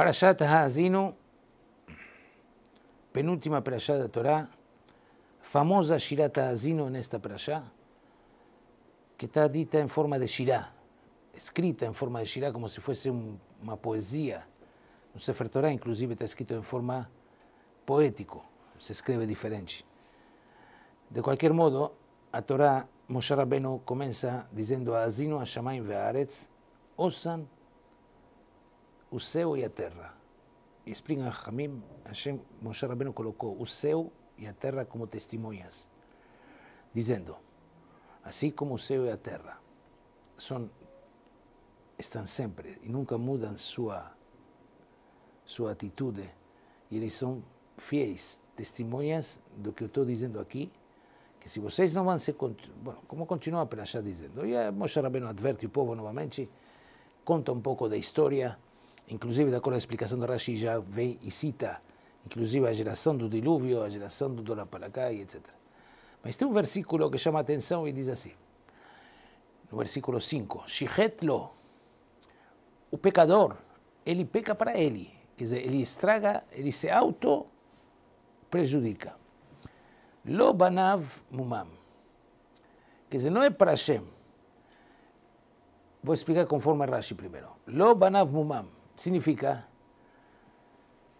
Parashat Ha'azinu, penúltima Parashá da Torá, famosa Shirat Azino nesta Parashá, que está dita em forma de Shirá, escrita em forma de Shirá, como se fosse um, uma poesia. No Sefer Torá, inclusive, está escrito em forma poético, se escreve diferente. De qualquer modo, a Torá, Moshe Rabbeinu começa dizendo a Azinu Hashamayim Ve'aretz, ouçam o céu e a terra. Explica Hamim, Hashem Moshe Rabbeinu colocou o céu e a terra como testemunhas, dizendo: assim como o céu e a terra são, estão sempre e nunca mudam sua, sua atitude, e eles são fiéis testemunhas do que eu estou dizendo aqui, que se vocês não vão se... Bom, como continua a já dizendo, e Moshe Rabbeinu adverte o povo novamente, conta um pouco da história inclusive de acordo com a explicação do Rashi, já vem e cita, inclusive a geração do dilúvio, a geração do Dorapalagai, etc. Mas tem um versículo que chama a atenção e diz assim, no versículo 5, Shichet lo, o pecador, ele peca para ele, quer dizer, ele estraga, ele se auto-prejudica. Lo banav mumam, quer dizer, não é para Hashem. Vou explicar conforme Rashi primeiro. Lo banav mumam, significa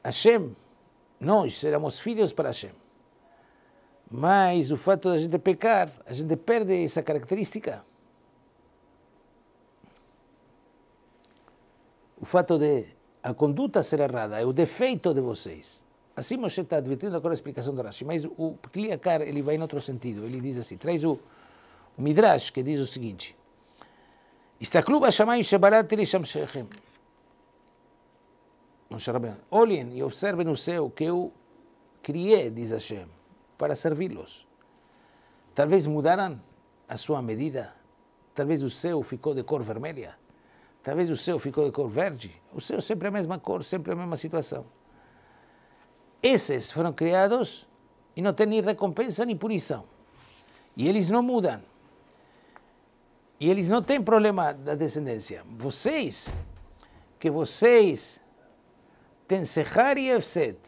Hashem, nós seremos filhos para Hashem. Mas o fato da gente pecar, a gente perde essa característica. O fato de a conduta ser errada é o defeito de vocês. Assim Moshe está advertindo agora a explicação do Rashi, mas o Kliakar ele vai em outro sentido. Ele diz assim, traz o, o Midrash que diz o seguinte, Istaklu b'shamayim shebarat li shamshechem. Moshe Rabbeinu. Olhem e observem o céu que eu criei, diz Hashem, para servi-los. Talvez mudaram a sua medida. Talvez o céu ficou de cor vermelha. Talvez o céu ficou de cor verde. O céu sempre a mesma cor, sempre a mesma situação. Esses foram criados e não têm nem recompensa nem punição. E eles não mudam. E eles não têm problema da descendência. Vocês, que vocês tem Sehar e Efset.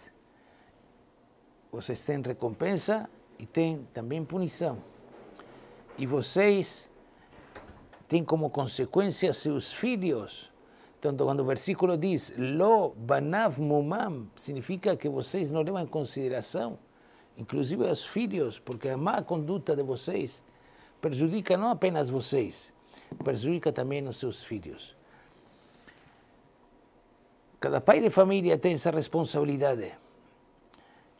Vocês têm recompensa e têm também punição. E vocês têm como consequência seus filhos. Então, quando o versículo diz Lo banav mumam, significa que vocês não levam em consideração, inclusive os filhos, porque a má conduta de vocês prejudica não apenas vocês, prejudica também os seus filhos. Cada pai de família tem essa responsabilidade.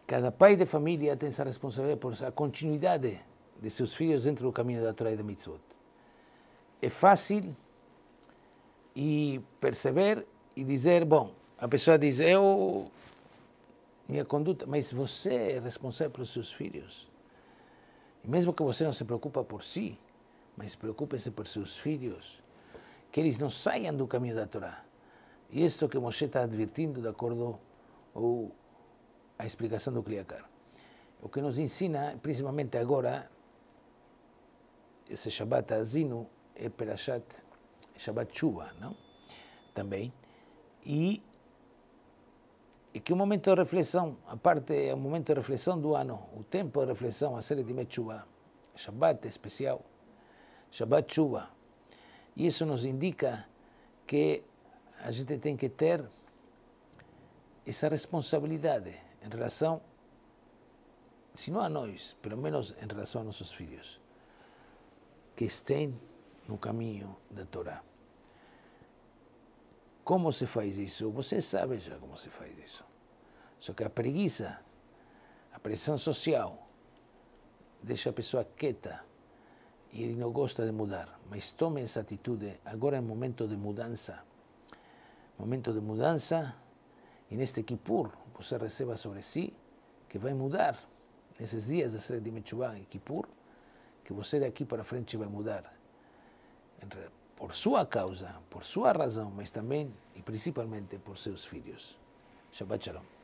Cada pai de família tem essa responsabilidade por essa continuidade de seus filhos dentro do caminho da Torá e da Mitzvot. É fácil e perceber e dizer, bom, a pessoa diz, eu, minha conduta, mas você é responsável pelos seus filhos. E mesmo que você não se preocupa por si, mas preocupe-se por seus filhos, que eles não saiam do caminho da Torá e Isto que Moshe está advertindo de acordo com a explicação do Kliakar. O que nos ensina, principalmente agora, esse Shabbat Azino é Perashat, Shabbat Chuva, não? Também. E, e que o momento de reflexão, a parte é o momento de reflexão do ano, o tempo de reflexão, a série de Mechuva, Shabbat especial, Shabbat Chuva. E isso nos indica que a gente tem que ter essa responsabilidade em relação, se não a nós, pelo menos em relação a nossos filhos, que estejam no caminho da Torá. Como se faz isso? Você sabe já como se faz isso. Só que a preguiça, a pressão social, deixa a pessoa quieta e ele não gosta de mudar. Mas tome essa atitude, agora é o momento de mudança momento de mudança, e neste Kippur você receba sobre si que vai mudar nesses dias da série de Mechubá e Kippur, que você daqui para frente vai mudar por sua causa, por sua razão, mas também e principalmente por seus filhos. Shabbat Shalom.